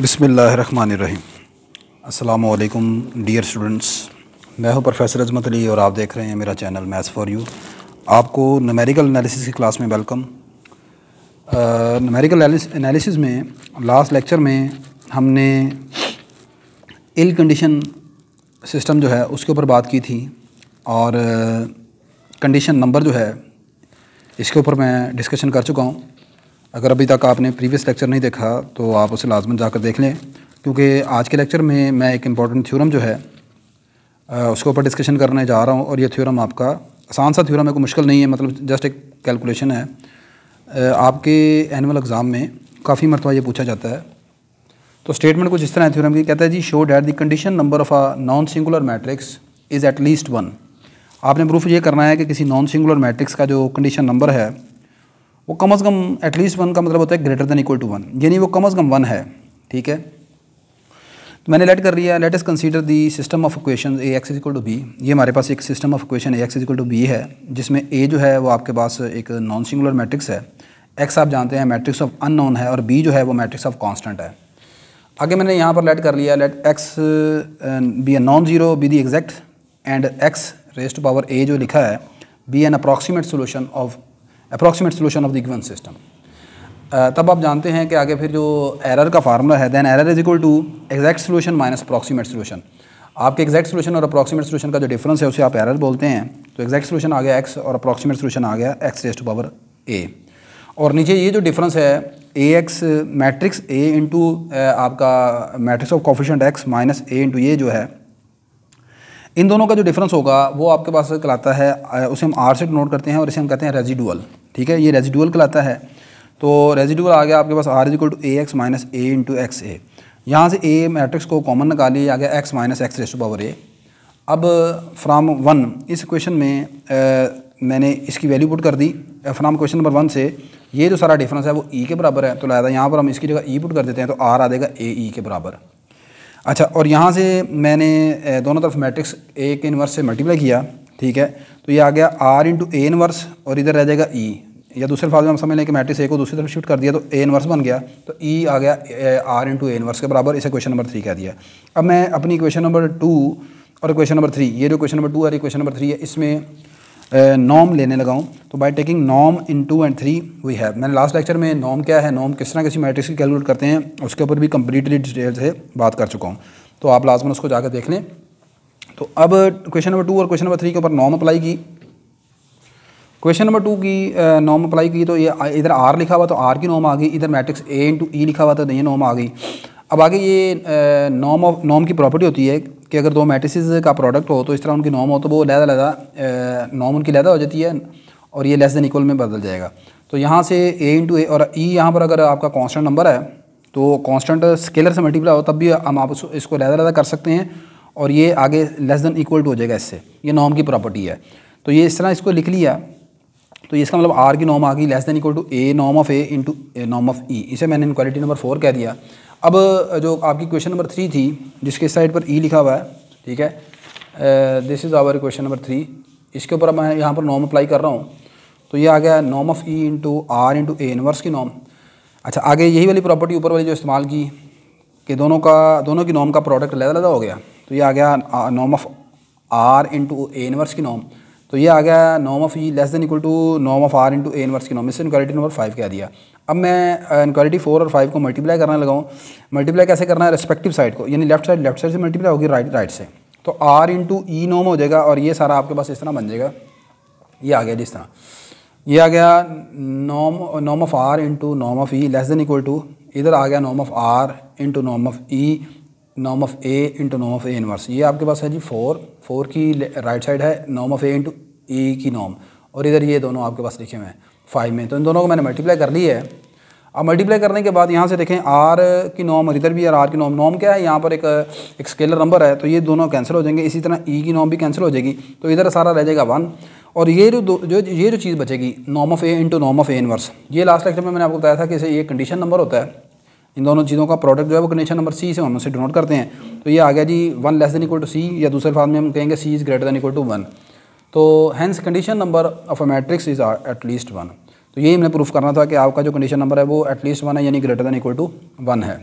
बिसमीम् अल्लाम dear students मैं हूं प्रोफेसर अजमत अली और आप देख रहे हैं मेरा चैनल मैथ्स फॉर यू आपको नमेरिकल एनालिसिस की क्लास में वेलकम नमेरिकल एनालिसिस में लास्ट लेक्चर में हमने इल कंडीशन सिस्टम जो है उसके ऊपर बात की थी और कंडीशन नंबर जो है इसके ऊपर मैं डिस्कशन कर चुका हूँ अगर अभी तक आपने प्रीवियस लेक्चर नहीं देखा तो आप उसे लाजमन जाकर देख लें क्योंकि आज के लेक्चर में मैं एक इम्पॉर्टेंट थ्योरम जो है उसके ऊपर डिस्कशन करने जा रहा हूँ और ये थ्योरम आपका आसान सा थ्योरम है कोई मुश्किल नहीं है मतलब जस्ट एक कैलकुलेशन है आपके एनुअल एग्ज़ाम में काफ़ी मरतबा ये पूछा जाता है तो स्टेटमेंट कुछ इस तरह है थ्योरम की कहता है जी show that the condition number of a non singular matrix is at least one आपने प्रूफ ये करना है कि किसी नॉन सिंगुलर मैट्रिक्स का जो कंडीशन नंबर है वो कम अज़ कम एटलीस्ट वन का मतलब होता है greater than equal to one यानी वो कम अज़ कम वन है ठीक है तो मैंने लेट कर लिया let us consider the system of equation A x equal to b ये हमारे पास एक system of equation A x equal to b है जिसमें ए जो है वो आपके पास एक नॉन सिंगुलर मैट्रिक्स है एक्स आप जानते हैं मैट्रिक्स ऑफ अननोन है और बी जो है वो मैट्रिक्स ऑफ कॉन्स्टेंट है आगे मैंने यहाँ पर लेट कर लिया let x be a non zero b the exact and x rest power a जो लिखा है be an approximate solution of approximate solution of the given system तब आप जानते हैं कि आगे फिर जो एरर का फार्मूला है then error is equal to exact solution minus approximate solution आपके एग्जैक्ट सोल्यूशन और अप्रॉक्सीमेट सोल्यूशन का जो डिफरेंस है उसे आप एरर बोलते हैं तो एग्जैक्ट सोल्यूशन आ गया एक्स और अप्रॉक्सीमेट सोल्यूशन आ गया एक्स रेस्ट पावर ए और नीचे ये जो डिफरेंस है A x matrix A into आपका matrix of coefficient x minus A into ये जो है इन दोनों का जो डिफरेंस होगा वो आपके पास कहलाता है उसे हम आर से डिनोट करते हैं और इसे हम कहते हैं रेजिडुअल ठीक है ये रेजिडुअल कहलाता है तो रेजिडुअल आ गया आपके पास r is equal to A x minus A into x A यहाँ से ए मैट्रिक्स को कॉमन निकाली आ गया x minus x rest to power a अब फ्राम वन इस क्वेश्चन में आ, मैंने इसकी वैल्यू पुट कर दी फ्राम क्वेश्चन नंबर वन से ये जो सारा डिफरेंस है वो ई e के बराबर है तो लाया यहाँ पर हम इसकी जगह ई e पुट कर देते हैं तो आर आ जाएगा ए ई e के बराबर अच्छा और यहाँ से मैंने दोनों तरफ मैट्रिक्स ए के इनवर्स से मल्टीप्लाई किया ठीक है तो ये आ गया आर इंटू ए इनवर्स और इधर रह जाएगा ई e. या दूसरे फाज में हम समझ लें कि मैट्रिक्स ए को दूसरी तरफ शिफ्ट कर दिया तो ए इनवर्स बन गया तो ई e आ गया आर इंटू ए इनवर्स के बराबर इसे क्वेश्चन नंबर थ्री कह दिया अब मैं अपनी क्वेश्चन नंबर टू और क्वेश्चन नंबर थ्री ये जो क्वेश्चन नंबर टू और क्वेश्चन नंबर थ्री है इसमें नॉम लेने लगा हूँ तो बाय टेकिंग नॉम in two and three we have मैंने लास्ट लेक्चर में नॉम क्या है नॉम किस तरह किसी मैट्रिक्स की कैलकुलेट करते हैं उसके ऊपर भी कम्प्लीटली डिटेल से बात कर चुका हूँ तो आप लाजमन उसको जाकर देख लें तो अब क्वेश्चन नंबर टू और क्वेश्चन नंबर थ्री के ऊपर नॉम अप्लाई की क्वेश्चन नंबर टू की नॉम अप्लाई की तो ये इधर आर लिखा हुआ तो आर की नॉम आ गई इधर मैट्रिक्स ए इंटू ई लिखा हुआ तो ये नॉम आ गई अब आगे ये नॉम ऑफ नॉम की प्रॉपर्टी होती है कि अगर दो मैट्रिसेस का प्रोडक्ट हो तो इस तरह उनकी नॉम हो तो वो लहदा लहदा नॉम उनकी लहदा हो जाती है और ये लेस देन इक्वल में बदल जाएगा तो यहाँ से ए इंटू ए और ई e यहाँ पर अगर आपका कांस्टेंट नंबर है तो कांस्टेंट स्केलर से मल्टीप्लाई हो तब भी हम आप इसको लहदा लहदा कर सकते हैं और ये आगे लेस देन इक्वल टू हो जाएगा इससे ये नॉम की प्रॉपर्टी है तो ये इस तरह इसको लिख लिया तो इसका मतलब आर की नॉम आ गई less than equal to A Nom of A into Nom of ई इसे मैंने क्वालिटी नंबर फोर कह दिया अब जो आपकी क्वेश्चन नंबर थ्री थी जिसके साइड पर ई e लिखा हुआ है ठीक है this is our question number three इसके ऊपर मैं यहाँ पर नॉम अप्लाई कर रहा हूँ तो ये आ गया नॉम of e into r into A inverse की नॉम अच्छा आगे यही वाली प्रॉपर्टी ऊपर वाली जो इस्तेमाल की कि दोनों का दोनों की नॉम का प्रोडक्ट लदा अलग हो गया तो ये आ गया नॉम of are into A inverse की नॉम तो ये आ गया नॉम of E less than equal to Nom of are into A inverse की नॉम इससे इनक्वालिटी नंबर फाइव कह दिया अब मैं इनक्वालिटी uh, फोर और फाइव को मल्टीप्लाई करने लगाऊँ मल्टीप्लाई कैसे करना है रेस्पेक्टिव साइड को यानी लेफ्ट साइड लेफ्ट साइड से मल्टीप्लाई होगी राइट राइट से तो आर इंटू ई नॉम हो जाएगा और ये सारा आपके पास इस तरह बन जाएगा ये आ गया जिस तरह ये आ गया नॉम नॉम of are into Nom of E less than equal to इधर आ गया नॉम of are into Nom of E Nom of A into Nom of A inverse ये आपके पास है जी फोर फोर की राइट साइड है नॉम ऑफ ए इंटू ए की नॉम और इधर ये दोनों आपके पास लिखे हुए हैं फाइव में तो इन दोनों को मैंने मल्टीप्लाई कर ली है अब मल्टीप्लाई करने के बाद यहाँ से देखें आर की नॉम और इधर भी यार आर की नॉम नॉम क्या है यहाँ पर एक एक स्केलर नंबर है तो ये दोनों कैंसिल हो जाएंगे इसी तरह ई e की नॉम भी कैंसिल हो जाएगी तो इधर सारा रह जाएगा वन और ये जो जो ये जो चीज़ बचेगी नॉम of A into Nom of A inverse ये लास्ट लेक्चर में मैंने आपको बताया था कि इसे ये कंडीशन नंबर होता है इन दोनों चीज़ों का प्रोडक्ट जो है वो कंडीशन नंबर सी से हम उसे डिनोट करते हैं तो ये आ गया जी one less than equal to c या दूसरे फार्म में हम कहेंगे c is greater than equal to one तो hence condition number of a matrix is least one तो यही हमने प्रूफ करना था कि आपका जो कंडीशन नंबर है वो एटलीस्ट वन है यानी greater than equal to one है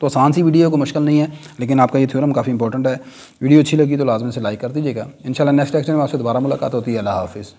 तो आसान सी वीडियो को मुश्किल नहीं है लेकिन आपका ये थ्योरम काफ़ी इंपॉर्टेंट है वीडियो अच्छी लगी तो लाजमी से लाइक कर दीजिएगा इंशाल्लाह नेक्स्ट लेक्चर में आपसे दोबारा मुलाकात होती है अल्लाह हाफिज़